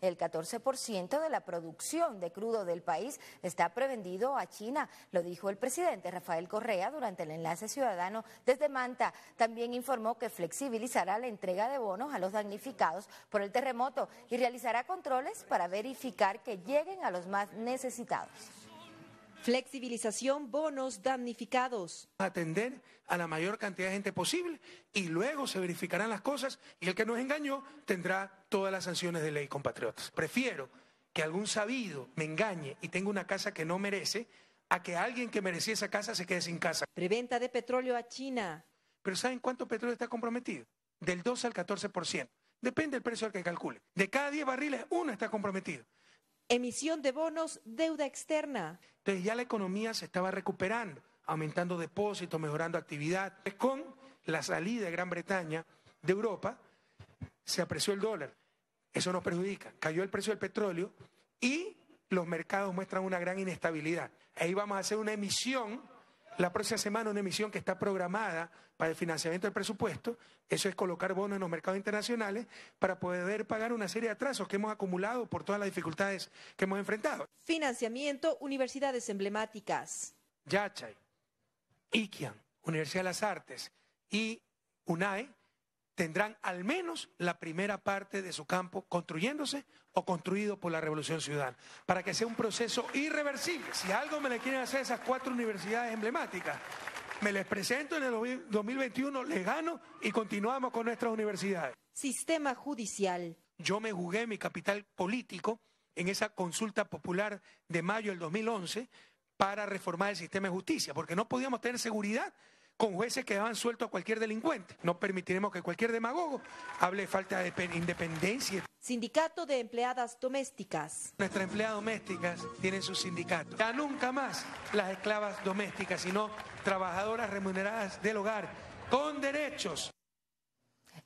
El 14% de la producción de crudo del país está prevendido a China, lo dijo el presidente Rafael Correa durante el enlace ciudadano desde Manta. También informó que flexibilizará la entrega de bonos a los damnificados por el terremoto y realizará controles para verificar que lleguen a los más necesitados. Flexibilización, bonos damnificados. Atender a la mayor cantidad de gente posible y luego se verificarán las cosas y el que nos engañó tendrá todas las sanciones de ley, compatriotas. Prefiero que algún sabido me engañe y tenga una casa que no merece a que alguien que merecía esa casa se quede sin casa. Preventa de petróleo a China. Pero ¿saben cuánto petróleo está comprometido? Del 12 al 14%. Depende del precio al que calcule. De cada 10 barriles, uno está comprometido emisión de bonos, deuda externa. Entonces ya la economía se estaba recuperando, aumentando depósitos, mejorando actividad. Con la salida de Gran Bretaña de Europa, se apreció el dólar. Eso nos perjudica. Cayó el precio del petróleo y los mercados muestran una gran inestabilidad. Ahí vamos a hacer una emisión la próxima semana una emisión que está programada para el financiamiento del presupuesto, eso es colocar bonos en los mercados internacionales para poder pagar una serie de atrasos que hemos acumulado por todas las dificultades que hemos enfrentado. Financiamiento, universidades emblemáticas. Yachay, Iquian, Universidad de las Artes y UNAE tendrán al menos la primera parte de su campo construyéndose o construido por la Revolución Ciudadana, para que sea un proceso irreversible. Si algo me le quieren hacer esas cuatro universidades emblemáticas, me les presento en el 2021, les gano y continuamos con nuestras universidades. Sistema judicial. Yo me jugué mi capital político en esa consulta popular de mayo del 2011 para reformar el sistema de justicia, porque no podíamos tener seguridad con jueces que daban suelto a cualquier delincuente. No permitiremos que cualquier demagogo hable falta de independencia. Sindicato de Empleadas Domésticas. Nuestras empleadas domésticas tienen su sindicato. Ya nunca más las esclavas domésticas, sino trabajadoras remuneradas del hogar con derechos.